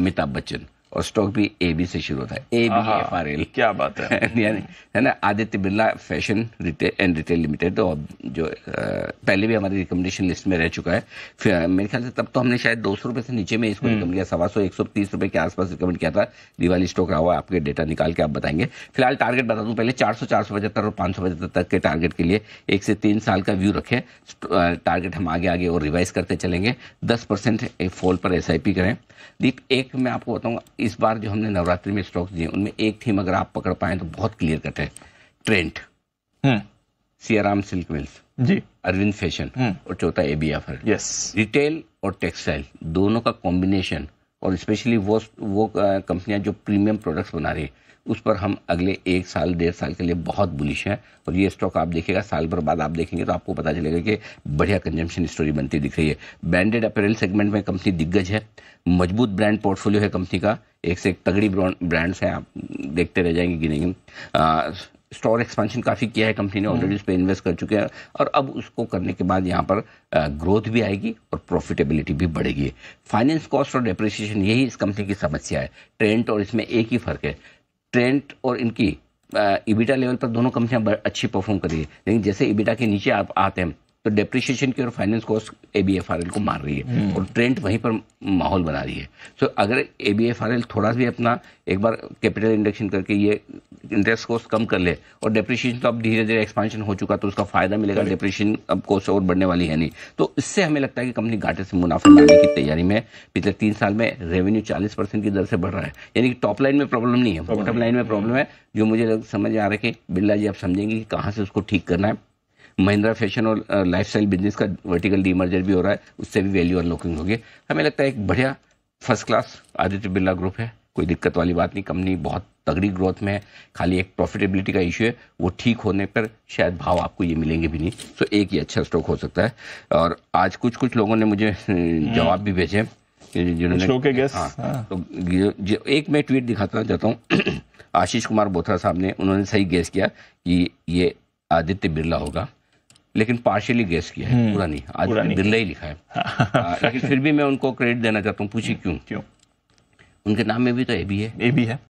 अमिताभ बच्चन और स्टॉक भी A B से शुरू होता है A B F R L क्या बात है यानी है ना Aditya Birla fashion retail and retail limited तो जो आ, पहले भी हमारी रिकमेंडेशन लिस्ट में रह चुका है फिर मेरे ख्याल से तब तो हमने शायद दो सौ रुपये से नीचे में इसको रिकमेंड हम्म। किया सवा सौ एक सौ तीस रुपये के आसपास रिकमेंड किया था दिवाली स्टॉक रहा हुआ आपके डेटा निकाल के आप बताएंगे फिलहाल टारगेट बता दूँ पहले चार सौ चार सौ पचहत्तर और पाँच सौ पचहत्तर तक के टारगेट के लिए एक से तीन साल का व्यू रखें टारगेट हम आगे आगे और रिवाइज करते चलेंगे दस परसेंट फॉल पर एस आई पी करें दीप एक मैं आपको बताऊँगा इस बार जो हमने नवरात्रि में स्टॉक्स दिए उनमें एक थीम अगर आप पकड़ पाए तो बहुत क्लियर कट है trend hmm. Siyaram silk mills ji Arvind fashion hmm. और चौथा एबीआफर यस रिटेल और टेक्सटाइल दोनों का कॉम्बिनेशन और स्पेशली वो वो कंपनियां जो प्रीमियम प्रोडक्ट्स बना रही है उस पर हम अगले एक साल डेढ़ साल के लिए बहुत बुलिश हैं और ये स्टॉक आप देखिएगा साल भर बाद आप देखेंगे तो आपको पता चलेगा कि बढ़िया कंजम्पशन स्टोरी बनती दिख रही है ब्रांडेड अपेरल सेगमेंट में कंपनी दिग्गज है मजबूत ब्रांड पोर्टफोलियो है कंपनी का एक से एक तगड़ी ब्रांड्स हैं आप देखते रह जाएंगे गिनेंगे स्टोर एक्सपेंशन काफ़ी किया है कंपनी ने ऑलरेडी उस पर इन्वेस्ट कर चुके हैं और अब उसको करने के बाद यहाँ पर ग्रोथ भी आएगी और प्रॉफिटेबिलिटी भी बढ़ेगी फाइनेंस कॉस्ट और डेप्रिसिएशन यही इस कंपनी की समस्या है ट्रेंट और इसमें एक ही फ़र्क है ट्रेंट और इनकी इबिटा लेवल पर दोनों कंपनियां अच्छी परफॉर्म कर रही है लेकिन जैसे इबिटा के नीचे आप आते हैं तो डिप्रिसिएशन की और finance cost A B F R L को मार रही है हम्म। और ट्रेंड वहीं पर माहौल बना रही है सो अगर A B F R L थोड़ा भी अपना एक बार कैपिटल इंडक्शन करके ये इंटरेस्ट कोस्ट कम कर ले और डिप्रेशन तो अब धीरे धीरे एक्सपांशन हो चुका तो उसका फायदा मिलेगा डिप्रेशन अब कोस्ट और बढ़ने वाली है नहीं तो इससे हमें लगता है कि कंपनी घाटे से मुनाफा लाने की तैयारी में पिछले तीन साल में रेवेन्यू चालीस परसेंट की दर से बढ़ रहा है यानी कि टॉप लाइन में प्रॉब्लम नहीं है बॉटम लाइन में प्रॉब्लम है जो मुझे समझ आ रहा है कि बिरला जी आप समझेंगे कि कहाँ से उसको ठीक करना है महिंद्रा फैशन और लाइफस्टाइल बिजनेस का वर्टिकल डीमर्जर भी हो रहा है उससे भी वैल्यू अनलॉकिंग होगी हमें लगता है एक बढ़िया first class Aditya Birla group है कोई दिक्कत वाली बात नहीं कंपनी बहुत तगड़ी ग्रोथ में है खाली एक प्रॉफिटेबिलिटी का इश्यू है वो ठीक होने पर शायद भाव आपको ये मिलेंगे भी नहीं सो एक ही अच्छा स्टॉक हो सकता है और आज कुछ कुछ लोगों ने मुझे जवाब भी भेजे जिन्होंने हाँ। हाँ। तो एक मैं ट्वीट दिखाता चाहता हूँ आशीष कुमार बोथरा साहब ने उन्होंने सही गैस किया कि ये आदित्य बिरला होगा लेकिन पार्शियली गैस किया है हम्म। पूरा नहीं आदित्य बिरला ही लिखा है हाँ। लेकिन फिर भी मैं उनको क्रेडिट देना चाहता हूँ पूछिए क्यों क्यों उनके नाम में भी तो ए भी है ए भी है